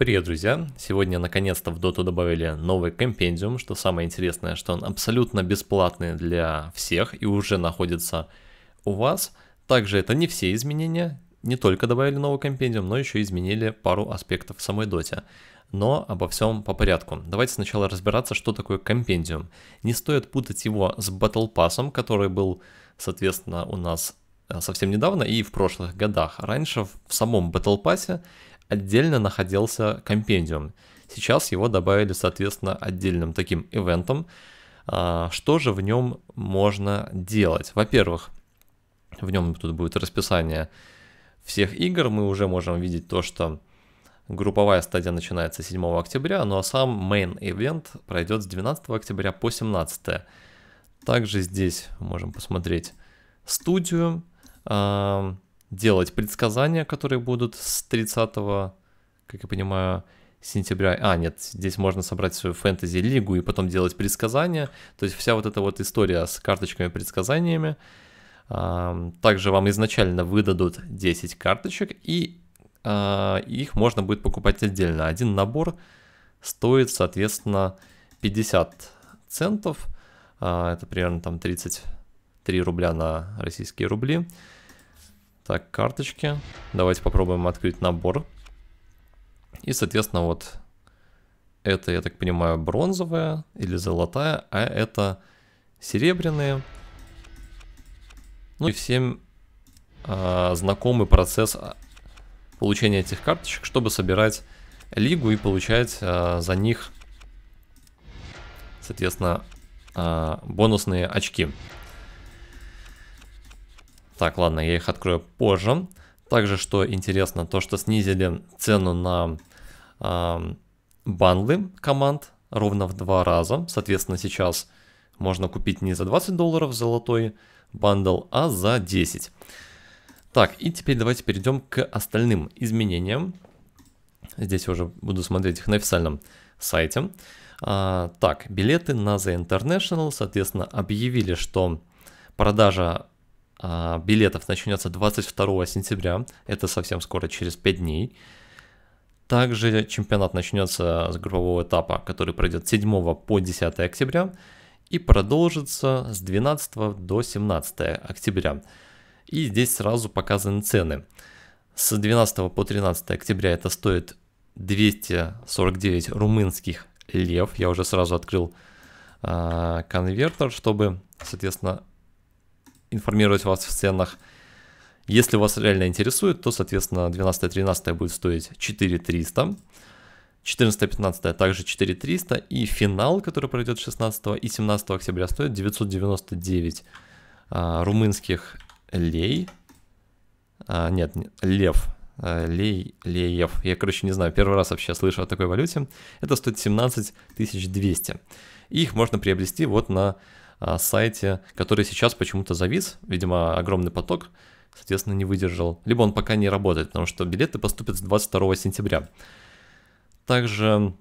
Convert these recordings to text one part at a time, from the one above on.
Привет, друзья! Сегодня наконец-то в Доту добавили новый компендиум, что самое интересное, что он абсолютно бесплатный для всех и уже находится у вас. Также это не все изменения, не только добавили новый компендиум, но еще изменили пару аспектов в самой Доте. Но обо всем по порядку. Давайте сначала разбираться, что такое компендиум. Не стоит путать его с Battle Pass, который был, соответственно, у нас э, совсем недавно и в прошлых годах. Раньше в самом Battle Pass отдельно находился компендиум. Сейчас его добавили, соответственно, отдельным таким ивентом. А, что же в нем можно делать? Во-первых, в нем тут будет расписание всех игр. Мы уже можем видеть то, что групповая стадия начинается 7 октября, ну а сам main event пройдет с 12 октября по 17. Также здесь можем посмотреть студию, а, делать предсказания, которые будут с 30, как я понимаю, сентября. А, нет, здесь можно собрать свою фэнтези-лигу и потом делать предсказания. То есть вся вот эта вот история с карточками-предсказаниями. Также вам изначально выдадут 10 карточек, и а, их можно будет покупать отдельно. Один набор стоит, соответственно, 50 центов. А, это примерно там 33 рубля на российские рубли. Так, карточки. Давайте попробуем открыть набор. И, соответственно, вот это, я так понимаю, бронзовая или золотая, а это серебряные. Ну и всем а, знакомый процесс а, получения этих карточек, чтобы собирать лигу и получать а, за них, соответственно, а, бонусные очки. Так, ладно, я их открою позже. Также, что интересно, то, что снизили цену на э, бандлы команд ровно в два раза. Соответственно, сейчас можно купить не за 20 долларов золотой бандл, а за 10. Так, и теперь давайте перейдем к остальным изменениям. Здесь я уже буду смотреть их на официальном сайте. А, так, билеты на The International, соответственно, объявили, что продажа а, билетов начнется 22 сентября, это совсем скоро, через 5 дней. Также чемпионат начнется с группового этапа, который пройдет 7 по 10 октября и продолжится с 12 до 17 октября. И здесь сразу показаны цены. С 12 по 13 октября это стоит 249 румынских лев. Я уже сразу открыл э, конвертер, чтобы, соответственно, информировать вас в ценах. Если вас реально интересует, то, соответственно, 12-13 будет стоить 4300. 14-15 также 4300. И финал, который пройдет 16 и 17 октября, стоит 999 а, румынских лей. А, нет, лев. А, лей, леев. Я, короче, не знаю, первый раз вообще слышу о такой валюте. Это стоит 17 200. И их можно приобрести вот на а, сайте, который сейчас почему-то завис, видимо, огромный поток, соответственно, не выдержал. Либо он пока не работает, потому что билеты поступят с 22 сентября. Также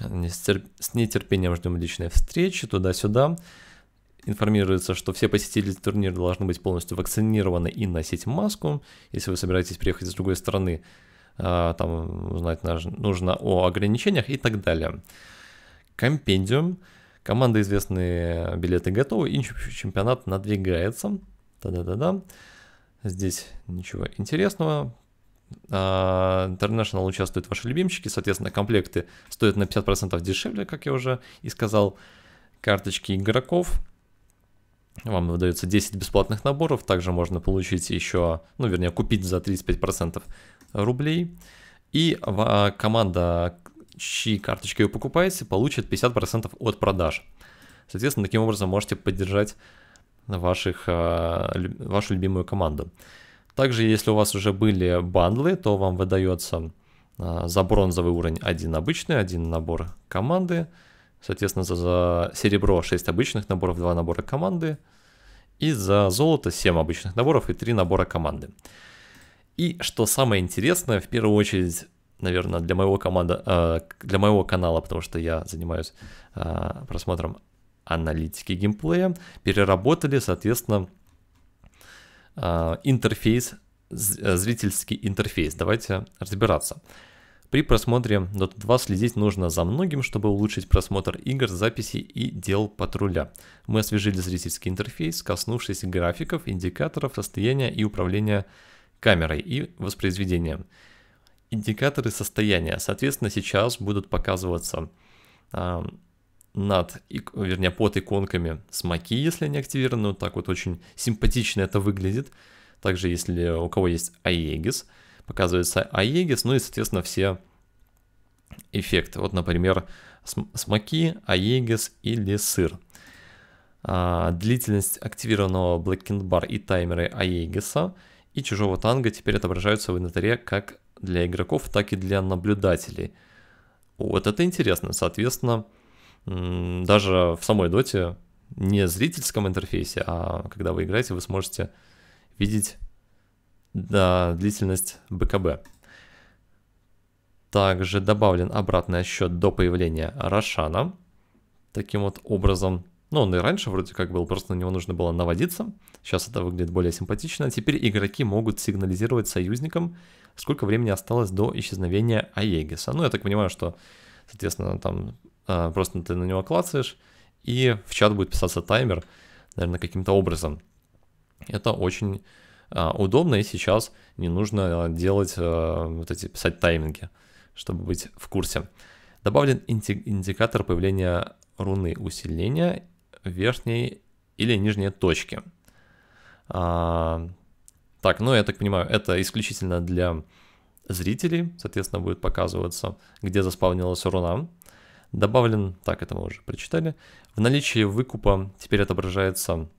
э, с нетерпением ждем личной встречи туда-сюда. Информируется, что все посетители турнира должны быть полностью вакцинированы и носить маску. Если вы собираетесь приехать с другой страны, а, там узнать нужно о ограничениях и так далее. Компендиум. Команда известные э, билеты готовы, и чемпионат надвигается. Та-да-да-да. Здесь ничего интересного. А, International участвуют ваши любимчики, соответственно, комплекты стоят на 50% дешевле, как я уже и сказал. Карточки игроков. Вам выдается 10 бесплатных наборов, также можно получить еще, ну вернее, купить за 35% рублей. И а, команда чьи карточки вы покупаете, получат 50% от продаж. Соответственно, таким образом можете поддержать ваших, э, вашу любимую команду. Также, если у вас уже были бандлы, то вам выдается э, за бронзовый уровень один обычный, один набор команды, соответственно, за, за серебро 6 обычных наборов, 2 набора команды, и за золото 7 обычных наборов и 3 набора команды. И что самое интересное, в первую очередь наверное, для моего команда, э, для моего канала, потому что я занимаюсь э, просмотром аналитики геймплея, переработали, соответственно, э, интерфейс, зрительский интерфейс. Давайте разбираться. При просмотре Dota 2 следить нужно за многим, чтобы улучшить просмотр игр, записей и дел патруля. Мы освежили зрительский интерфейс, коснувшись графиков, индикаторов, состояния и управления камерой и воспроизведением индикаторы состояния. Соответственно, сейчас будут показываться а, над, вернее, под иконками смоки, если они активированы. Вот так вот очень симпатично это выглядит. Также, если у кого есть Aegis, показывается Aegis, ну и, соответственно, все эффекты. Вот, например, смоки, Aegis или сыр. А, длительность активированного Black Bar и таймеры Aegis и чужого танга теперь отображаются в инвентаре как для игроков, так и для наблюдателей. Вот это интересно. Соответственно, даже в самой доте не зрительском интерфейсе, а когда вы играете, вы сможете видеть да, длительность БКБ. Также добавлен обратный отсчет до появления Рошана. Таким вот образом, ну он и раньше вроде как был, просто на него нужно было наводиться. Сейчас это выглядит более симпатично. Теперь игроки могут сигнализировать союзникам, сколько времени осталось до исчезновения Аегиса. Ну, я так понимаю, что, соответственно, там э, просто ты на него клацаешь, и в чат будет писаться таймер, наверное, каким-то образом. Это очень э, удобно, и сейчас не нужно а, делать э, вот эти, писать тайминги, чтобы быть в курсе. Добавлен индикатор появления руны усиления верхней или нижней точки. Так, ну я так понимаю, это исключительно для зрителей, соответственно, будет показываться, где заспавнилась руна. Добавлен, так, это мы уже прочитали, в наличии выкупа теперь отображается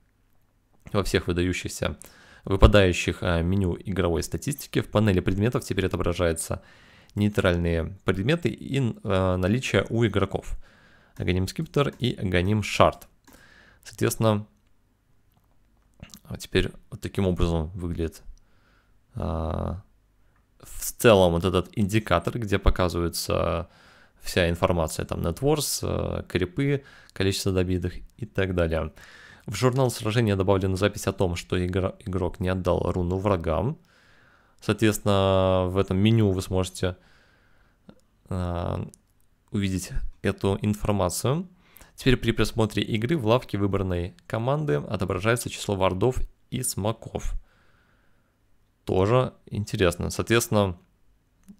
во всех выдающихся, выпадающих а, меню игровой статистики. В панели предметов теперь отображаются нейтральные предметы и а, наличие у игроков. Агоним Скиптер и Агоним Шарт. Соответственно, а теперь вот таким образом выглядит а, в целом вот этот индикатор, где показывается вся информация, там networks, э, крипы, количество добитых и так далее. В журнал сражения добавлена запись о том, что игрок не отдал руну врагам. Соответственно, в этом меню вы сможете а, увидеть эту информацию. Теперь при просмотре игры в лавке выбранной команды отображается число вардов и смоков. Тоже интересно. Соответственно,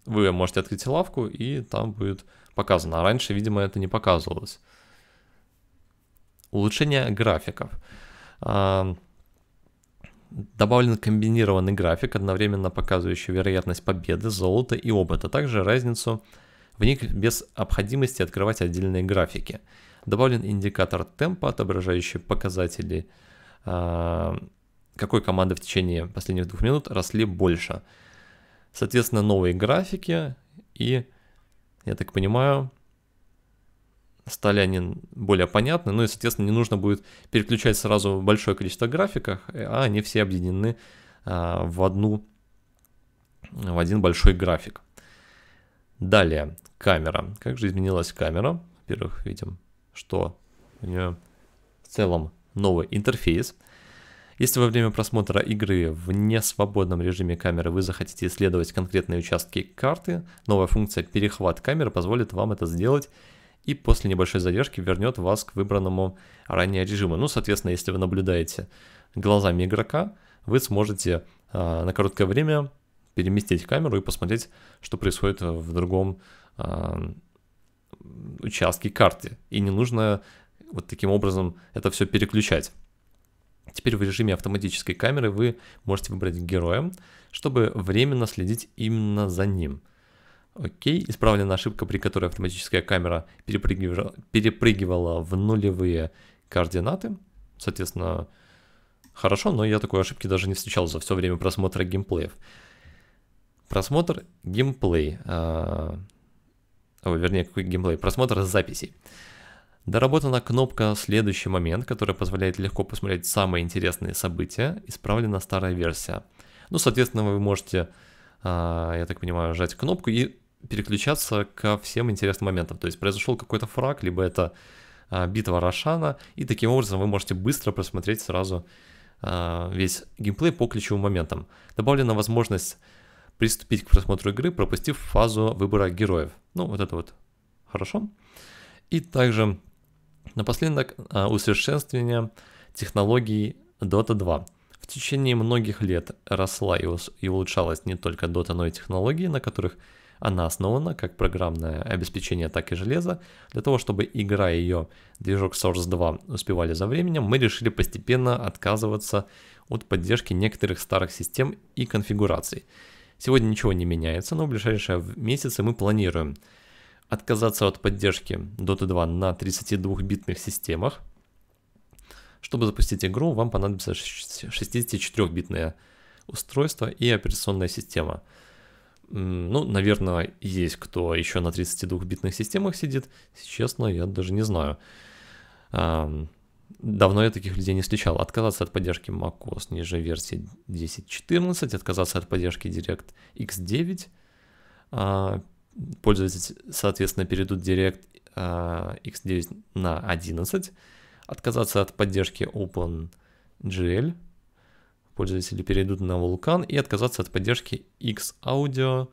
вы можете открыть лавку, и там будет показано. А раньше, видимо, это не показывалось. Улучшение графиков. А, добавлен комбинированный график, одновременно показывающий вероятность победы, золота и опыта, а также разницу в них без необходимости открывать отдельные графики добавлен индикатор темпа, отображающий показатели, а, какой команды в течение последних двух минут росли больше. Соответственно, новые графики и, я так понимаю, стали они более понятны, ну и, соответственно, не нужно будет переключать сразу большое количество графиков, а они все объединены а, в одну, в один большой график. Далее, камера. Как же изменилась камера? Во-первых, видим что у нее в целом новый интерфейс. Если во время просмотра игры в несвободном режиме камеры вы захотите исследовать конкретные участки карты, новая функция «Перехват камеры» позволит вам это сделать и после небольшой задержки вернет вас к выбранному ранее режиму. Ну, соответственно, если вы наблюдаете глазами игрока, вы сможете э, на короткое время переместить камеру и посмотреть, что происходит в другом э, участки карты, и не нужно вот таким образом это все переключать. Теперь в режиме автоматической камеры вы можете выбрать героя, чтобы временно следить именно за ним. Окей, исправлена ошибка, при которой автоматическая камера перепрыгивала, перепрыгивала в нулевые координаты. Соответственно, хорошо, но я такой ошибки даже не встречал за все время просмотра геймплеев. Просмотр геймплей. А, Ой, вернее, какой геймплей, просмотр записей. Доработана кнопка «Следующий момент», которая позволяет легко посмотреть самые интересные события, исправлена старая версия. Ну, соответственно, вы можете, а, я так понимаю, жать кнопку и переключаться ко всем интересным моментам. То есть произошел какой-то фраг, либо это а, битва Рошана, и таким образом вы можете быстро просмотреть сразу а, весь геймплей по ключевым моментам. Добавлена возможность приступить к просмотру игры, пропустив фазу выбора героев. Ну, вот это вот хорошо. И также напоследок а, усовершенствование технологий Dota 2. В течение многих лет росла и улучшалась не только Dota, но и технологии, на которых она основана, как программное обеспечение, так и железо. Для того, чтобы игра и ее движок Source 2 успевали за временем, мы решили постепенно отказываться от поддержки некоторых старых систем и конфигураций. Сегодня ничего не меняется, но в ближайшие месяцы мы планируем отказаться от поддержки Dota 2 на 32-битных системах. Чтобы запустить игру, вам понадобится 64-битное устройство и операционная система. Ну, наверное, есть кто еще на 32-битных системах сидит. Честно, я даже не знаю. Давно я таких людей не встречал. Отказаться от поддержки macOS ниже версии 10.14, отказаться от поддержки DirectX 9. А, пользователи, соответственно, перейдут Direct X а, 9 на 11. Отказаться от поддержки OpenGL. Пользователи перейдут на Vulkan и отказаться от поддержки X-Audio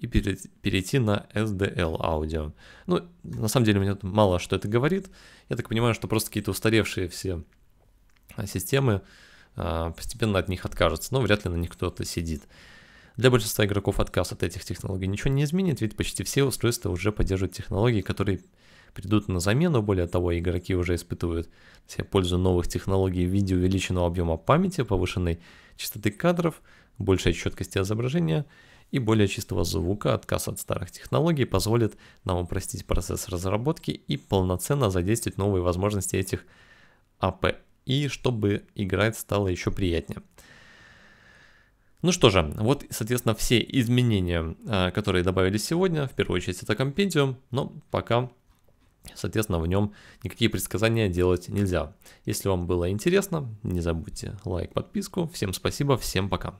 и перейти на SDL аудио. Ну, на самом деле, мне мало что это говорит. Я так понимаю, что просто какие-то устаревшие все а, системы а, постепенно от них откажутся, но вряд ли на них кто-то сидит. Для большинства игроков отказ от этих технологий ничего не изменит, ведь почти все устройства уже поддерживают технологии, которые придут на замену. Более того, игроки уже испытывают все пользу новых технологий в виде увеличенного объема памяти, повышенной частоты кадров, большей четкости изображения – и более чистого звука, отказ от старых технологий позволит нам упростить процесс разработки и полноценно задействовать новые возможности этих АП. И чтобы играть стало еще приятнее. Ну что же, вот, соответственно, все изменения, а, которые добавили сегодня, в первую очередь это компендиум, но пока, соответственно, в нем никакие предсказания делать нельзя. Если вам было интересно, не забудьте лайк, подписку. Всем спасибо, всем пока.